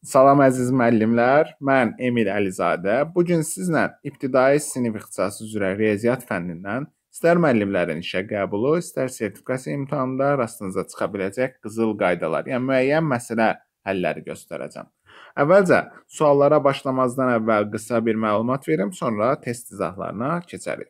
Salam əziz müəllimlər, mən Emil Əlizadə. Bu gün sizlə ibtidai sinif ixtisası üzrə riyaziyyat fənnindən istər müəllimlərin işə qəbulu, istər sertifikasiya imtahanında rastınıza çıxa biləcək qızıl qaydalar, yəni müəyyən məsələ həlləri göstərəcəm. Əvvəlcə suallara başlamazdan əvvəl qısa bir məlumat verim, sonra test izahlarına keçərik.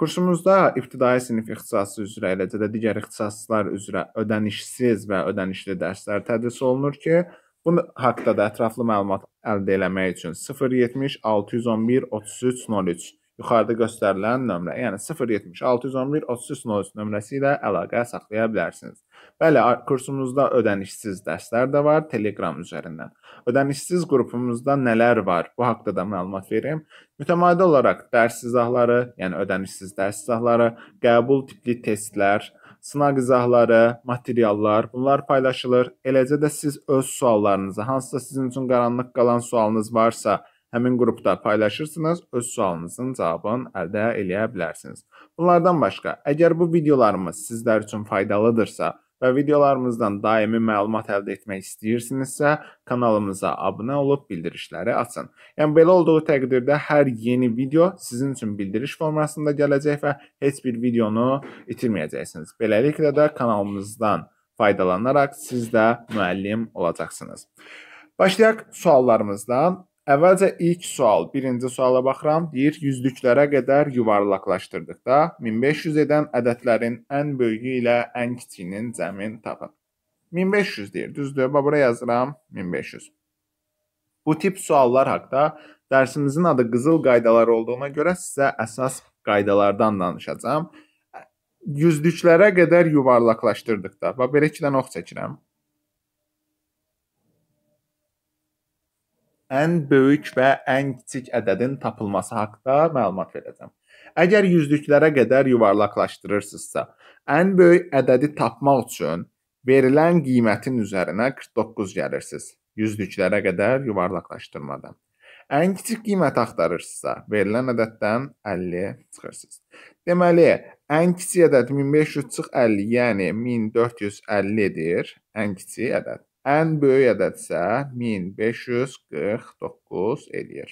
Kursumuzda ibtidai sinif ixtisası üzrə, eləcə də digər ixtisaslar üzrə ödənişsiz və ödənişli dərslər tədris olunur ki, Bu haqda da ətraflı məlumat əldə etmək üçün 070 611 33 03 yuxarıda göstərilən nömrə, yəni 070 611 33 03 nömrəsi ilə əlaqə saxlaya bilərsiniz. Bəli, kursumuzda ödənişsiz dərslər də var Telegram üzərindən. Ödənişsiz qrupumuzda nələr var? Bu haqqda da məlumat verim. Mütəmadi olaraq dərs izahları, yəni ödənişsiz dərs izahları, qəbul tipli testlər, sınaq izahları, materiallar, bunlar paylaşılır. Eləcə də siz öz suallarınızı, hansısa sizin üçün qaranlıq qalan sualınız varsa, həmin qrupda paylaşırsınız, öz sualınızın cavabını əldə eləyə bilərsiniz. Bunlardan başqa, əgər bu videolarımız sizlər üçün faydalıdırsa, və videolarımızdan daimi məlumat əldə etmək istəyirsinizsə, kanalımıza abunə olub bildirişləri açın. Yəni belə olduğu təqdirdə hər yeni video sizin üçün bildiriş formasında gələcək və heç bir videonu itirməyəcəksiniz. Beləliklə də kanalımızdan faydalanaraq siz də müəllim olacaqsınız. Başlayaq suallarımızdan. Əvvəlcə ilk sual, birinci suala baxıram. Deyir, yüzlüklərə qədər yuvarlaqlaşdırdıqda 1500 edən ədədlərin ən böyüyü ilə ən kiçiyinin cəmin tapın. 1500 deyir, düzdür? Bax bura yazıram 1500. Bu tip suallar haqqında dərsimizin adı qızıl qaydalar olduğuna görə sizə əsas qaydalardan danışacağam. Yüzlüklərə qədər yuvarlaqlaşdırdıqda, bax belə 2 dənə ox çəkirəm. ən böyük və ən kiçik ədədin tapılması haqqında məlumat verəcəm. Əgər yüzlüklərə qədər yuvarlaqlaşdırırsınızsa, ən böyük ədədi tapmaq üçün verilən qiymətin üzərinə 49 gəlirsiniz. Yüzlüklərə qədər yuvarlaqlaşdırmadan. Ən kiçik qiymət axtarırsınızsa, verilən ədəddən 50 çıxırsınız. Deməli, ən kiçik ədəd 1500 çıx 50, yəni 1450-dir. Ən kiçik ədəd. Ən böyük ədəd isə 1549 eləyir.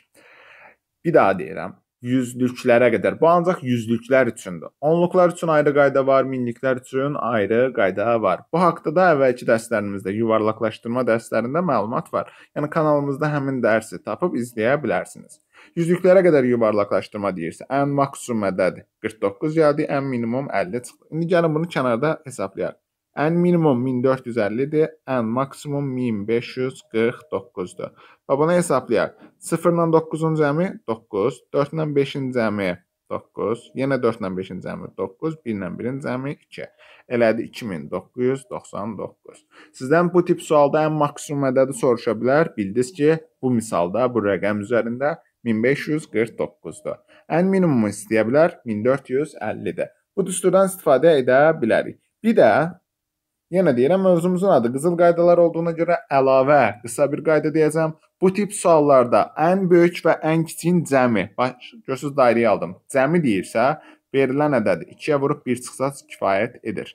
Bir daha deyirəm, yüzlüklərə qədər. Bu ancaq yüzlüklər üçündür. Onluqlar üçün ayrı qayda var, minliklər üçün ayrı qayda var. Bu haqqda da əvvəlki dərslərimizdə, yuvarlaqlaşdırma dərslərində məlumat var. Yəni kanalımızda həmin dərsi tapıb izləyə bilərsiniz. Yüzlüklərə qədər yuvarlaqlaşdırma deyirsə, ən maksimum ədəd 49 yazdı, ən minimum 50 çıxdı. İndi gəlin bunu kənarda hesablayaq. Ən minimum 1450-dir, ən maksimum 1549-dur. Və bunu hesablayaq. 0-dan 9-un cəmi 9, 4-dən 5-in cəmi 9, yenə 4-dən 5-in cəmi 9, 1-dən 1-in cəmi 2. Elədi 2999. Sizdən bu tip sualda ən maksimum ədədi soruşa bilər. Bildiniz ki, bu misalda bu rəqəm üzərində 1549-dur. Ən minimumu istəyə bilər 1450-dir. Bu düsturdan istifadə edə bilərik. Bir də Yenə deyirəm, mövzumuzun adı qızıl qaydalar olduğuna görə əlavə qısa bir qayda deyəcəm. Bu tip suallarda ən böyük və ən kiçiyin cəmi, bax görürsüz dairəyə aldım. Cəmi deyirsə, verilən ədəd 2-yə vurub 1 çıxsa kifayət edir.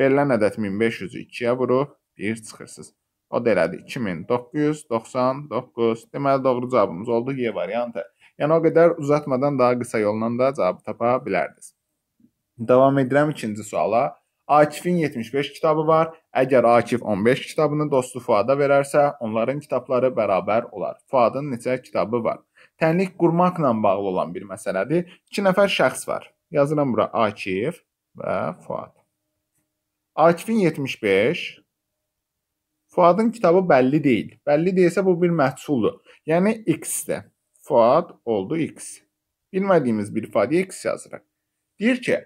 Verilən ədəd 1500-ü 2-yə vurub 1 çıxırsınız. O da elədi 2999. Deməli doğru cavabımız oldu Y variantı. Yəni o qədər uzatmadan daha qısa yolla da cavabı tapa bilərdiniz. Davam edirəm ikinci suala. Akifin 75 kitabı var. Əgər Akif 15 kitabını dostu Fuada verərsə, onların kitabları bərabər olar. Fuadın neçə kitabı var? Tənlik qurmaqla bağlı olan bir məsələdir. 2 nəfər şəxs var. Yazıram bura Akif və Fuad. Akifin 75 Fuadın kitabı bəlli deyil. Bəlli deyilsə bu bir məhsuldur. Yəni x-dir. Fuad oldu x. Bilmədiyimiz bir ifadəyə x yazırıq. Deyir ki,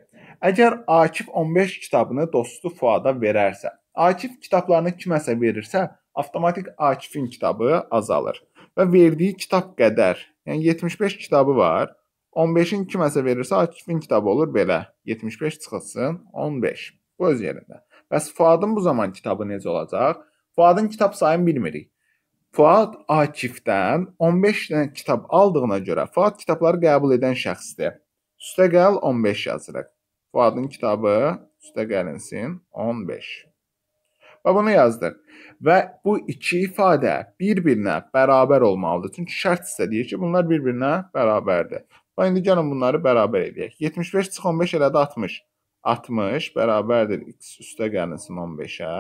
əgər Akif 15 kitabını dostu Fuada verərsə, Akif kitablarını kiməsə verirsə, avtomatik Akifin kitabı azalır və verdiyi kitab qədər, yəni 75 kitabı var. 15-in kiməsə verirsə, Akifin kitabı olur belə. 75 çıxılsın 15. Bu öz yerində. Bəs Fuadın bu zaman kitabı necə olacaq? Fuadın kitab sayını bilmirik. Fuad Akifdən 15 dənə kitab aldığına görə Fuad kitabları qəbul edən şəxsdir. Üstəqəl 15 yazırıq. Fuadın kitabı üstəqəlinsin 15. Və bunu yazdıq. Və bu iki ifadə bir-birinə bərabər olmalıdır. Çünki şərt istədiyi ki, bunlar bir-birinə bərabərdir. Və indi gəlin bunları bərabər edək. 75 çıx 15 elədi 60. 60 bərabərdir x üstə gəlinsin 15-ə.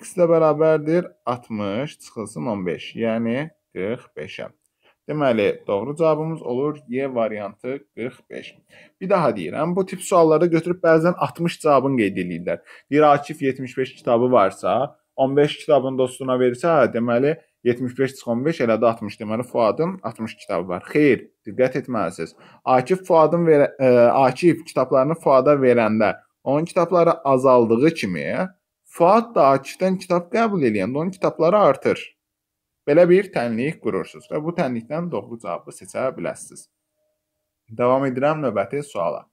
x də bərabərdir 60 çıxılsın 15, yəni 45-ə. Deməli, doğru cavabımız olur Y variantı 45. Bir daha deyirəm, bu tip suallarda götürüb bəzən 60 cavabını qeyd edirlər. Deyir Akif 75 kitabı varsa, 15 kitabını dostuna versə, hə, deməli 75 çıx 15 elə də 60. Deməli Fuadın 60 kitabı var. Xeyr, diqqət etməlisiniz. Akif Fuadın verə, ə, e, Akif kitablarını Fuada verəndə onun kitabları azaldığı kimi, Fuad da Akifdən kitab qəbul edəndə onun kitabları artır. Belə bir tənlik qurursunuz və bu tənlikdən doğru cavabı seçə bilərsiniz. Davam edirəm növbəti suala.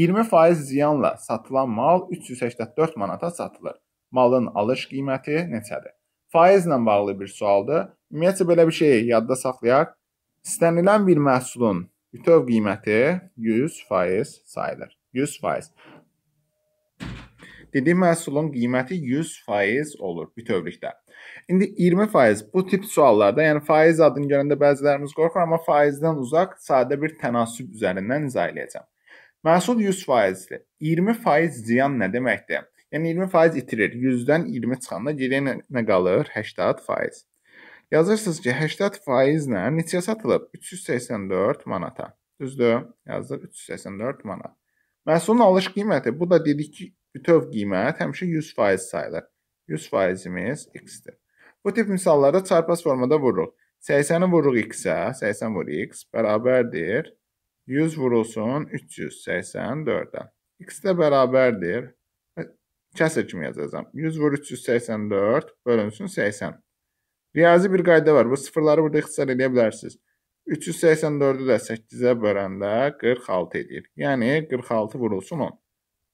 20% ziyanla satılan mal 384 manata satılır. Malın alış qiyməti neçədir? Faizlə bağlı bir sualdır. Ümumiyyətlə belə bir şeyi yadda saxlayaq. İstənilən bir məhsulun bütöv qiyməti 100% sayılır. 100% dediyi məhsulun qiyməti 100% olur bütövlükdə. İndi 20% bu tip suallarda, yəni faiz adını görəndə bəzilərimiz qorxur, amma faizdən uzaq sadə bir tənasüb üzərindən izah eləyəcəm. Məhsul 100%-dir. 20% ziyan nə deməkdir? Yəni 20% itirir. 100-dən 20 çıxanda geriyə nə qalır? 80%. Yazırsınız ki, 80% nə? Neçəyə satılıb? 384 manata. Düzdür? Yazır 384 manat. Məhsulun alış qiyməti bu da dedik ki, bütöv qiymət həmişə 100% sayılır. 100%-imiz x-dir. Bu tip misallarda çarpaz formada vururuq. 80-i vururuq x-ə, 80 vur x bərabərdir 100 vurulsun 384-dən. x də bərabərdir kəsr kimi yazacağam. 100 vur 384 bölünsün 80. Riyazi bir qayda var. Bu sıfırları burada ixtisar edə bilərsiniz. 384-ü də 8-ə böləndə 46 edir. Yəni 46 vurulsun 10.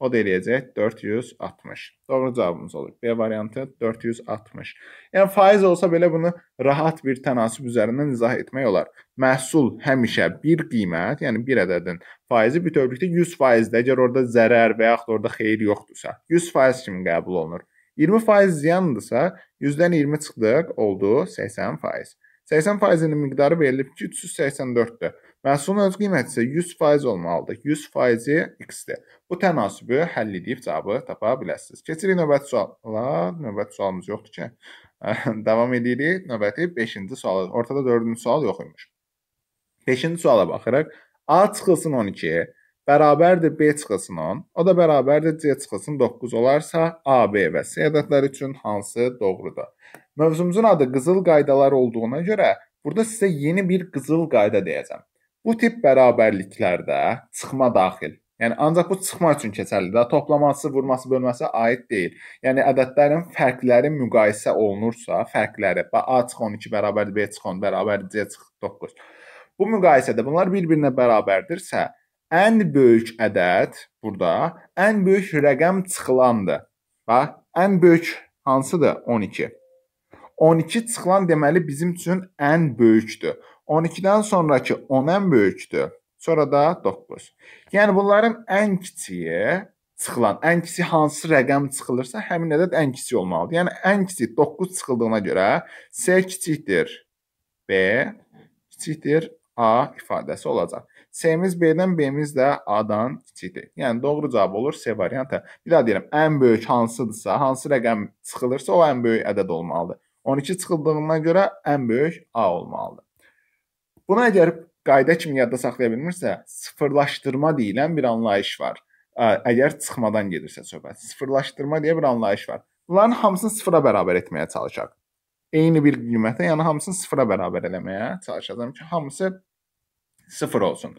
O da eləyəcək 460. Doğru cavabımız olur. B variantı 460. Yəni faiz olsa belə bunu rahat bir tənasüb üzərindən izah etmək olar. Məhsul həmişə bir qiymət, yəni bir ədədin faizi bütövlükdə 100%-də, əgər orada zərər və yaxud orada xeyir yoxdursa, 100% kimi qəbul olunur. 20% ziyanındırsa, 100-dən 20 çıxdıq, oldu 80%. 80%-nin miqdarı verilib ki, 384-dür. Məhsulun öz qiyməti isə 100% olmalıdır. 100%-i x-dir. Bu tənasübü həll edib cavabı tapa bilərsiniz. Keçirik növbəti suala. Növbəti sualımız yoxdur ki. Davam edirik. Növbəti 5-ci suala. Ortada 4-cü sual yox imiş. 5-ci suala baxırıq. A çıxılsın 12, bərabərdir B çıxılsın 10, o da bərabərdir C çıxılsın 9 olarsa, A, B və C ədədləri üçün hansı doğrudur? Mövzumuzun adı qızıl qaydalar olduğuna görə burada sizə yeni bir qızıl qayda deyəcəm. Bu tip bərabərliklərdə çıxma daxil. Yəni ancaq bu çıxma üçün keçərlidir. Da toplaması, vurması, bölməsi aid deyil. Yəni ədədlərin fərqləri müqayisə olunursa, fərqləri A çıx 12 bərabərdir B çıx 10 bərabərdir C çıx 9. Bu müqayisədə bunlar bir-birinə bərabərdirsə, ən böyük ədəd burada ən böyük rəqəm çıxılandır. Bax, ən böyük hansıdır? 12. 12 çıxılan deməli bizim üçün ən böyükdür. 12-dən sonrakı 10 ən böyükdür. Sonra da 9. Yəni bunların ən kiçiyi çıxılan, ən kiçik hansı rəqəm çıxılırsa, həmin ədəd ən kiçik olmalıdır. Yəni ən kiçik 9 çıxıldığına görə C kiçikdir B kiçikdir A ifadəsi olacaq. C-miz B-dən, B-miz də A-dan kiçikdir. Yəni doğru cavab olur C variantı. Bir daha deyirəm, ən böyük hansıdırsa, hansı rəqəm çıxılırsa, o ən böyük ədəd olmalıdır. 12 çıxıldığına görə ən böyük A olmalıdır. Bunu əgər qayda kimi yadda saxlaya bilmirsə, sıfırlaşdırma deyilən bir anlayış var. Əgər çıxmadan gedirsə söhbət, sıfırlaşdırma deyə bir anlayış var. Bunların hamısını sıfıra bərabər etməyə çalışaq. Eyni bir qiymətə, yəni hamısını sıfıra bərabər eləməyə çalışacağam ki, hamısı sıfır olsun.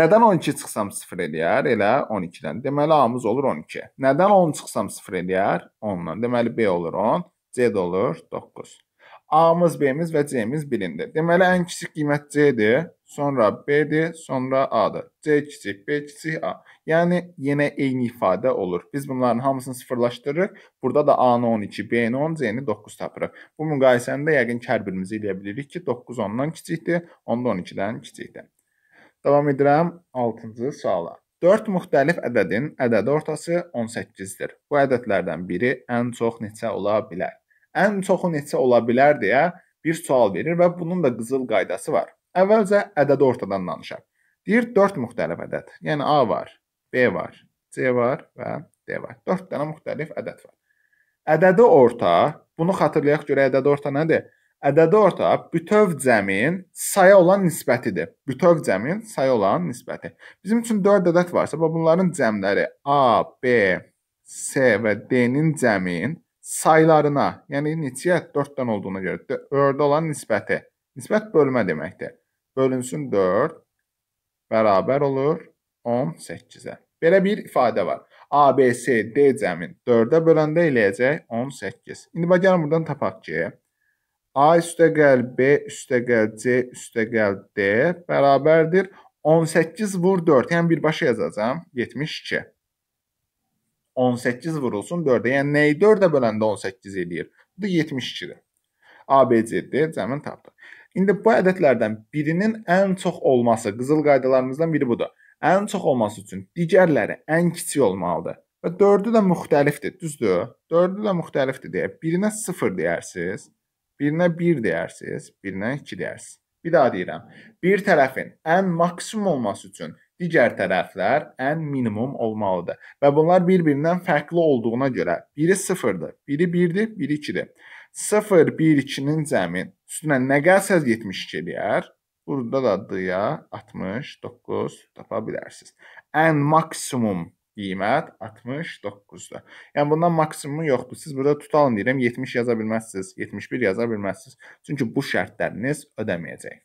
Nədən 12 çıxsam 0 eləyər? Elə 12-dən. Deməli A-mız olur 12. Nədən 10 çıxsam 0 eləyər? 10-dan. Deməli B olur 10, C də olur 9. A-mız, B-miz və C-miz bilindir. Deməli, ən kiçik qiymət C-dir, sonra B-dir, sonra A-dır. C kiçik, B kiçik, A. Yəni, yenə eyni ifadə olur. Biz bunların hamısını sıfırlaşdırırıq. Burada da A-nı 12, B-ni 10, C-ni 9 tapırıq. Bu müqayisəni də yəqin kər birimizi eləyə bilirik ki, 9 10-dan kiçikdir, 10-da 12-dən kiçikdir. Davam edirəm 6-cı suala. 4 müxtəlif ədədin ədədi ortası 18-dir. Bu ədədlərdən biri ən çox neçə ola bilər? ən çoxu neçə ola bilər deyə bir sual verir və bunun da qızıl qaydası var. Əvvəlcə ədədi ortadan danışaq. Deyir 4 müxtəlif ədəd. Yəni A var, B var, C var və D var. 4 dənə müxtəlif ədəd var. Ədədi orta, bunu xatırlayaq görə ədədi orta nədir? Ədədi orta bütöv cəmin saya olan nisbətidir. Bütöv cəmin saya olan nisbəti. Bizim üçün 4 ədəd varsa və bunların cəmləri A, B, S və D-nin cəmin saylarına, yəni neçəyə 4 dən olduğuna görə 4-ə olan nisbəti. Nisbət bölmə deməkdir. Bölünsün 4 bərabər olur 18-ə. Belə bir ifadə var. ABCD cəmin 4-ə böləndə eləyəcək 18. İndi bacarım buradan tapaq ki, A üstəgəl B üstəgəl C üstəgəl D bərabərdir 18 vur 4. Yəni birbaşa yazacağam 72. 18 vurulsun 4-ə. Yəni nəyi 4-ə böləndə 18 eləyir. Bu da 72-dir. ABCD cəmin tapdıq. İndi bu ədədlərdən birinin ən çox olması qızıl qaydalarımızdan biri budur. Ən çox olması üçün digərləri ən kiçik olmalıdır. Və 4-ü də müxtəlifdir, düzdür? 4-ü də müxtəlifdir deyə birinə 0 deyərsiniz, birinə 1 deyərsiniz, birinə 2 deyərsiniz. Bir daha deyirəm. Bir tərəfin ən maksimum olması üçün digər tərəflər ən minimum olmalıdır. Və bunlar bir-birindən fərqli olduğuna görə biri 0-dır, biri 1-dir, biri 2-dir. 0 1 2-nin cəmi üstünə nə gəlsəz 72 eləyər. Burada da D-ya 69 tapa bilərsiniz. Ən maksimum qiymət 69-dur. Yəni bundan maksimumu yoxdur. Siz burada tutalım deyirəm 70 yaza bilməzsiniz, 71 yaza bilməzsiniz. Çünki bu şərtləriniz ödəməyəcək.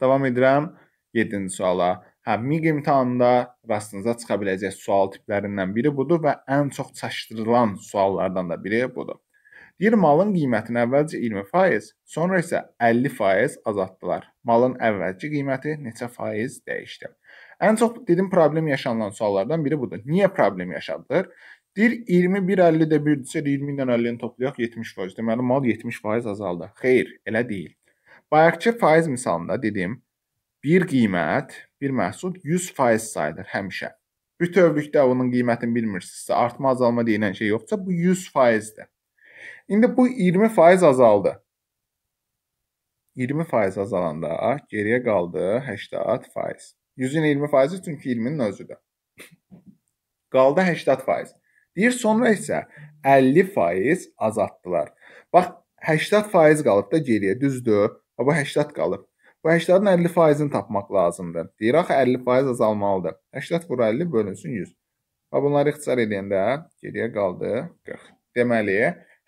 Davam edirəm. 7-ci suala. Hə, MİQ imtahanında rastınıza çıxa biləcək sual tiplərindən biri budur və ən çox çaşdırılan suallardan da biri budur. Deyir malın qiymətini əvvəlcə 20%, sonra isə 50% azaltdılar. Malın əvvəlki qiyməti neçə faiz dəyişdi? Ən çox dedim problem yaşanılan suallardan biri budur. Niyə problem yaşadılar? Deyir 21.50 də birdirsə 20 ilə 50-ni toplayaq 70%. Deməli mal 70% azaldı. Xeyr, elə deyil. Bayaqki faiz misalında dedim, bir qiymət, bir məhsul 100% sayılır həmişə. Bütövlükdə onun qiymətini bilmirsinizsə, artma azalma deyilən şey yoxsa bu 100%dir. İndi bu 20% azaldı. 20% azalanda geriyə qaldı 80%. 100-ün 20%-i çünki 20-nin özüdür. qaldı 80%. Bir sonra isə 50% azaltdılar. Bax 80% qalıb da geriyə, düzdür? Bu 80 qalıb. Bu 80-in 50%-ini tapmaq lazımdır. Deyir, axı 50% azalmalıdır. 80 vur 50 bölünsün 100. Və bunları ixtisar edəndə geriyə qaldı 40. Deməli,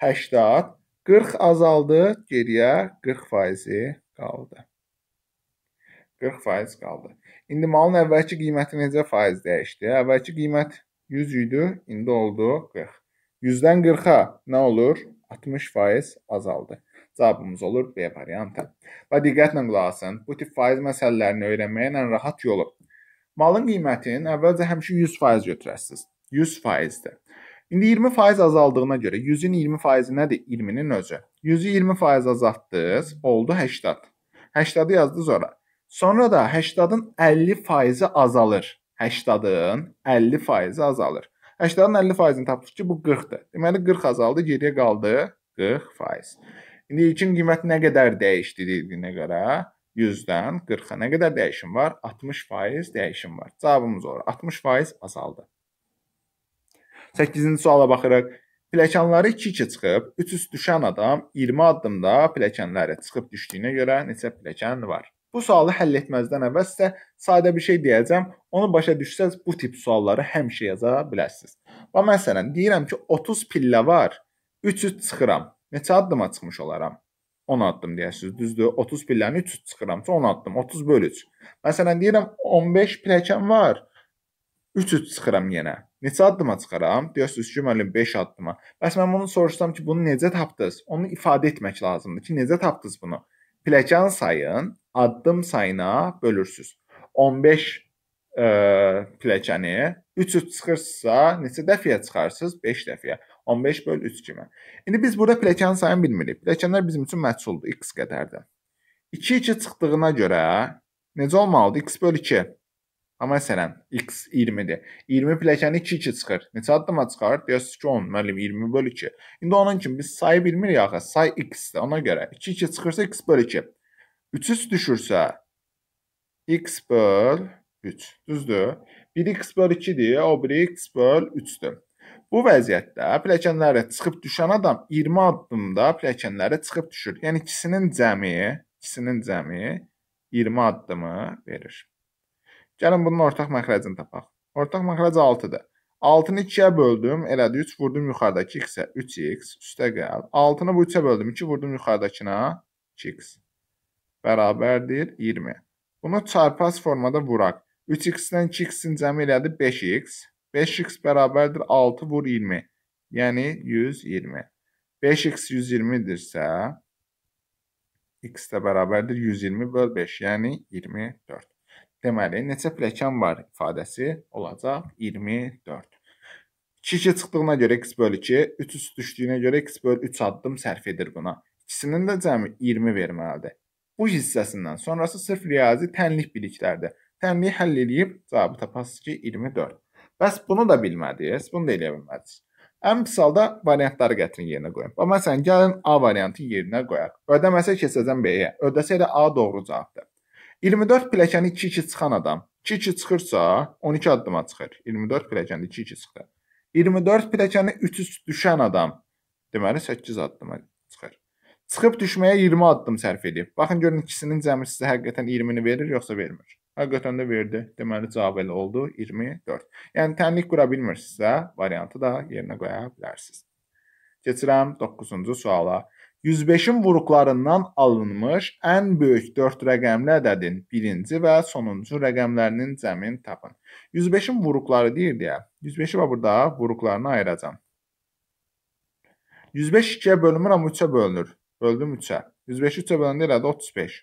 80, 40 azaldı, geriyə 40% qaldı. 40% qaldı. İndi malın əvvəlki qiyməti necə faiz dəyişdi? Əvvəlki qiymət 100 idi, indi oldu 40. 100-dən 40-a nə olur? 60% azaldı. Cavabımız olur B variantı. Və diqqətlə qulaq asın. Bu tip faiz məsələlərini öyrənməyin ən rahat yolu. Malın qiymətinin əvvəlcə həmişə 100% götürəsiniz. 100%-dir. İndi 20% azaldığına görə 100-ün 20% nədir? 20-nin özü. 100-ü 20% azaltdınız, oldu 80. 80-ı yazdınız ora. Sonra da 80-ın 50% azalır. 80-ın 50% azalır. 80-ın 50%-ni tapdıq ki, bu 40-dır. Deməli 40 azaldı, geriyə qaldı 40%. İndi ilkin qiymət nə qədər dəyişdi dediyinə görə 100-dən 40-a nə qədər dəyişim var? 60% dəyişim var. Cavabımız olur. 60% azaldı. 8-ci suala baxırıq. Pilləkənləri 2-2 çıxıb, 3 üst düşən adam 20 addımda pilləkənlərə çıxıb düşdüyünə görə neçə pilləkən var? Bu sualı həll etməzdən əvvəl sizə sadə bir şey deyəcəm. Onu başa düşsəz bu tip sualları həmişə yaza bilərsiniz. Və məsələn, deyirəm ki, 30 pillə var, 3-3 çıxıram neçə addım atmış olaram? 10 addım deyəsiniz, düzdür? 30 pilləni 3 çıxıramsa 10 addım, 30 böl 3. Məsələn deyirəm 15 pilləkən var. 3 3 çıxıram yenə. Neçə addıma çıxaram? Deyirsiz ki, müəllim 5 addıma. Bəs mən bunu soruşsam ki, bunu necə tapdınız? Onu ifadə etmək lazımdır ki, necə tapdınız bunu? Pilləkən sayın addım sayına bölürsüz. 15 e, pilləkəni 3 3 çıxırsa, neçə dəfəyə çıxarsınız? 5 dəfəyə. 15 böl 3 kimi. İndi biz burada pilləkən sayını bilmirik. Pilləkənlər bizim üçün məhsuldur x qədərdir. 2 2 çıxdığına görə necə olmalıdır? x böl 2. Amma məsələn x 20-dir. 20 pilləkəni 2 2 çıxır. Neçə addıma çıxar? Deyirsiz ki 10, müəllim 20 böl 2. İndi onun kimi biz sayı bilmirik axı. Say x-dir. Ona görə 2 2 çıxırsa x böl 2. 3 üst düşürsə x böl 3. Düzdür? 1 x böl 2-dir, o biri x böl 3-dür. Bu vəziyyətdə pilləkənlərə çıxıb düşən adam 20 addımda pilləkənlərə çıxıb düşür. Yəni ikisinin cəmi, ikisinin cəmi 20 addımı verir. Gəlin bunun ortaq məxrəcini tapaq. Ortaq məxrəc 6-dır. 6-nı 2-yə böldüm, elədi 3 vurdum yuxarıdakı x-ə 3x üstəgəl. 6-nı bu 3-ə böldüm, 2 vurdum yuxarıdakına 2x bərabərdir 20. Bunu çarpaz formada vuraq. 3x-dən 2x-in cəmi elədi 5x 5x bərabərdir 6 vur 20. Yəni 120. 5x 120-dirsə, x də bərabərdir 120 böl 5, yəni 24. Deməli, neçə pilləkən var ifadəsi olacaq 24. 2-2 çıxdığına görə x böl 2, 3 üst düşdüyünə görə x böl 3 addım sərf edir buna. İkisinin də cəmi 20 verməlidir. Bu hissəsindən sonrası sırf riyazi tənlik biliklərdir. Tənliyi həll edib cavabı tapasız ki, 24. Bəs bunu da bilmədiniz, bunu da eləyə bilmədiniz. Ən pis halda variantları gətirin yerinə qoyun. Və məsələn, gəlin A variantı yerinə qoyaq. Ödəməsə keçəcəm B-yə. Ödəsə elə A doğru cavabdır. 24 pilləkəni 2-2 çıxan adam 2-2 çıxırsa, 12 addıma çıxır. 24 pilləkəndə 2-2 çıxdı. 24 pilləkəni 3-3 düşən adam deməli 8 addıma çıxır. Çıxıb düşməyə 20 addım sərf edib. Baxın görün ikisinin cəmi sizə həqiqətən 20-ni verir yoxsa vermir. Həqiqətən də verdi. Deməli cavab elə oldu 24. Yəni tənlik qura bilmirsinizsə, variantı da yerinə qoya bilərsiniz. Keçirəm 9-cu suala. 105-in vuruqlarından alınmış ən böyük 4 rəqəmli ədədin birinci və sonuncu rəqəmlərinin cəmin tapın. 105-in vuruqları deyir deyə. 105-i və burada vuruqlarını ayıracam. 105 2-yə bölünmür, amma 3-ə bölünür. Böldüm 3-ə. 105-i 3-ə böləndə elədi 35.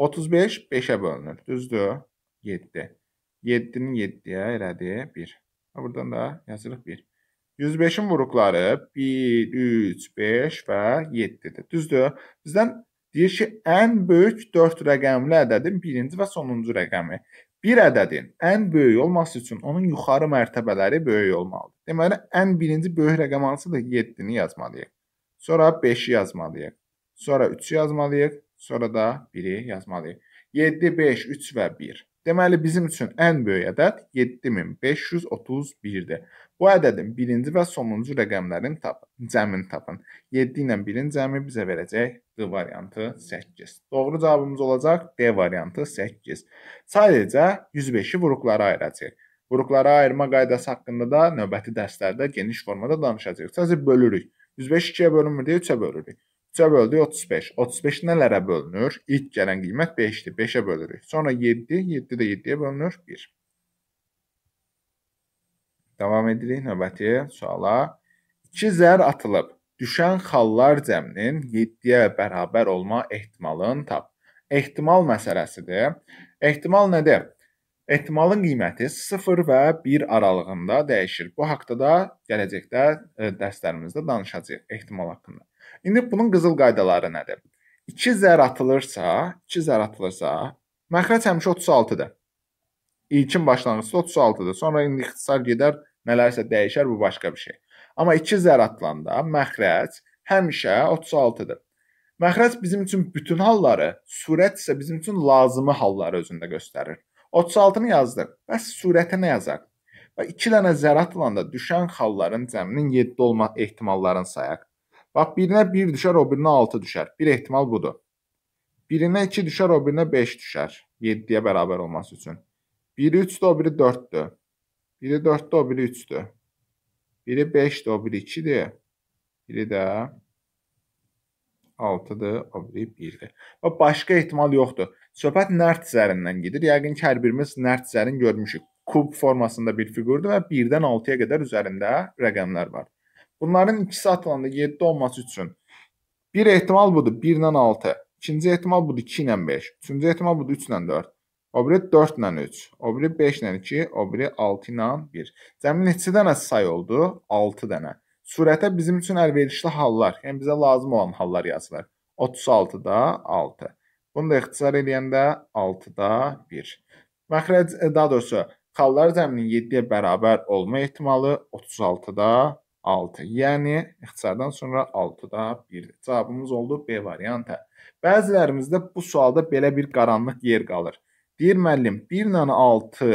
35 5-ə bölünür. Düzdür? 7. 7-nin 7-yə elədi 1. Buradan da yazırıq 1. 105-in vuruqları 1, 3, 5 və 7-dir. Düzdür? Bizdən deyir ki, ən böyük 4 rəqəmli ədədin birinci və sonuncu rəqəmi. Bir ədədin ən böyük olması üçün onun yuxarı mərtəbələri böyük olmalıdır. Deməli, ən birinci böyük rəqəm hansıdır? 7-ni yazmalıyıq. Sonra 5-i yazmalıyıq. Sonra 3-ü yazmalıyıq. Sonra da 1-i yazmalıyıq. 7, 5, 3 və 1. Deməli, bizim üçün ən böyük ədəd 7531-dir. Bu ədədin birinci və sonuncu rəqəmlərin tapın, cəmin tapın. 7 ilə 1-in cəmi bizə verəcək D variantı 8. Doğru cavabımız olacaq D variantı 8. Sadəcə 105-i vuruqlara ayıracaq. Vuruqlara ayırma qaydası haqqında da növbəti dərslərdə geniş formada danışacağıq. Sadəcə bölürük. 105 2-yə bölünmür deyə 3-ə bölürük. 3-ə böldük 35. 35 nələrə bölünür? İlk gələn qiymət 5-dir. 5-ə bölürük. Sonra 7, 7 də 7-yə bölünür 1. Davam edirik növbəti suala. 2 zər atılıb. Düşən xallar cəminin 7-yə bərabər olma ehtimalını tap. Ehtimal məsələsidir. Ehtimal nədir? Ehtimalın qiyməti 0 və 1 aralığında dəyişir. Bu haqqda da gələcəkdə e, dərslərimizdə danışacağıq ehtimal haqqında. İndi bunun qızıl qaydaları nədir? 2 zər atılırsa, 2 zər atılırsa, məxrəc həmişə 36-dır. İlkin başlanğıcı 36-dır. Sonra indi ixtisar gedər, nələrsə dəyişər, bu başqa bir şey. Amma 2 zər atılanda məxrəc həmişə 36-dır. Məxrəc bizim üçün bütün halları, surət isə bizim üçün lazımi halları özündə göstərir. 36-nı yazdıq. Bəs surətə nə yazaq? Və 2 dənə zər atılanda düşən halların cəminin 7 olma ehtimallarını sayaq. Bax birinə 1 düşər, o birinə 6 düşər. Bir ehtimal budur. Birinə 2 düşər, o birinə 5 düşər. 7-yə bərabər olması üçün. Biri 3-dür, o biri 4-dür. Biri 4-dür, o biri 3-dür. Biri 5-dir, o biri 2-dir. Biri də 6-dır, o biri 1-dir. Və başqa ehtimal yoxdur. Söhbət nərd üzərindən gedir. Yəqin ki, hər birimiz nərd üzərini görmüşük. Kub formasında bir fiqurdur və 1-dən 6-ya qədər üzərində rəqəmlər var. Bunların ikisi atılanda 7 olması üçün bir ehtimal budur 1 ilə 6. İkinci ehtimal budur 2 ilə 5. Üçüncü ehtimal budur 3 ilə 4. O biri 4 ilə 3. O biri 5 ilə 2. O biri 6 ilə 1. Cəmi neçə dənə say oldu? 6 dənə. Sürətə bizim üçün əlverişli hallar, yəni bizə lazım olan hallar yazılır. 36-da 6. Bunu da ixtisar edəndə 6-da 1. Məxrəc, e, daha doğrusu, xallar cəminin 7-yə bərabər olma ehtimalı 36-da 6. Yəni ixtisardan sonra 6 da 1-dir. Cavabımız oldu B variantı. Bəzilərimizdə bu sualda belə bir qaranlıq yer qalır. Deyir müəllim, 1 ilə 6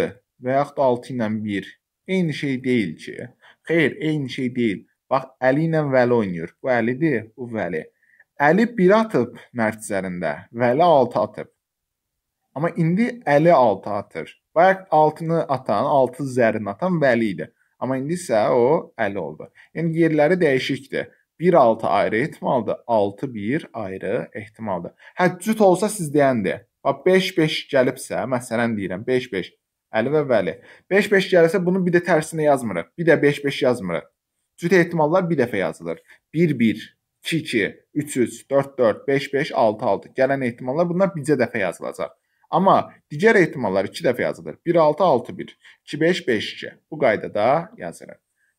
və yaxud 6 ilə 1 eyni şey deyil ki. Xeyr, eyni şey deyil. Bax, Əli ilə Vəli oynayır. Bu Əlidir, bu Vəli. Əli 1 atıb mərclərində, Vəli 6 atıb. Amma indi Əli 6 atır. Bayaq 6-nı atan, 6 zərin atan Vəli idi. Amma indisə o 50 oldu. Yəni yerləri dəyişikdir. 1-6 ayrı ehtimaldır, 6-1 ayrı ehtimaldır. Hə cüt olsa siz deyəndir. Bax 5-5 gəlibsə, məsələn deyirəm 5-5 Əli və Vəli. 5-5 gəlirsə bunun bir də tərsinə yazmırıq. Bir də 5-5 yazmırıq. Cüt ehtimallar bir dəfə yazılır. 1-1, 2-2, 3-3, 4-4, 5-5, 6-6. Gələn ehtimallar bunlar bircə dəfə yazılacaq. Amma digər ehtimallar 2 dəfə yazılır. 1661, 2552. Bu qaydada yazılır.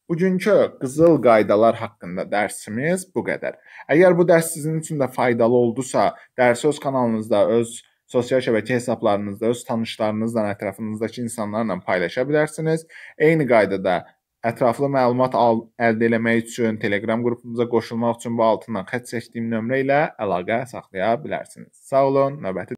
Bugünkü qızıl qaydalar haqqında dərsimiz bu qədər. Əgər bu dərs sizin üçün də faydalı oldusa, dərsi öz kanalınızda, öz sosial şəbəkə hesablarınızda, öz tanışlarınızla, ətrafınızdakı insanlarla paylaşa bilərsiniz. Eyni qaydada ətraflı məlumat al, əldə etmək üçün Telegram qrupumuza qoşulmaq üçün bu altından xətt çəkdiyim nömrə ilə əlaqə saxlaya bilərsiniz. Sağ olun, növbəti